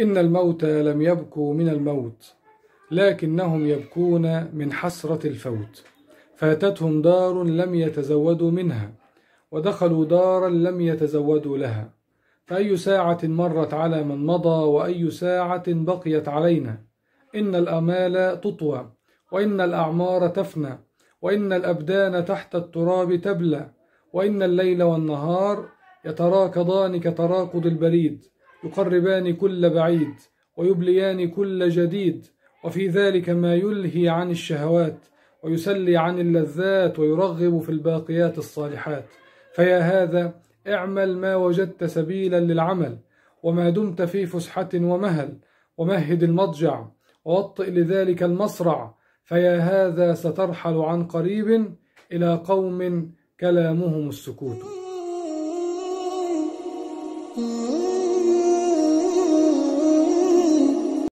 إن الموتى لم يبكوا من الموت لكنهم يبكون من حسرة الفوت فاتتهم دار لم يتزودوا منها ودخلوا دارا لم يتزودوا لها فأي ساعة مرت على من مضى وأي ساعة بقيت علينا إن الأمال تطوى وإن الأعمار تفنى وإن الأبدان تحت التراب تبلى وإن الليل والنهار يتراكضان كتراكض البريد يقربان كل بعيد ويبليان كل جديد وفي ذلك ما يلهي عن الشهوات ويسلي عن اللذات ويرغب في الباقيات الصالحات فيا هذا اعمل ما وجدت سبيلا للعمل وما دمت في فسحة ومهل ومهد المضجع ووطئ لذلك المصرع فيا هذا سترحل عن قريب إلى قوم كلامهم السكوت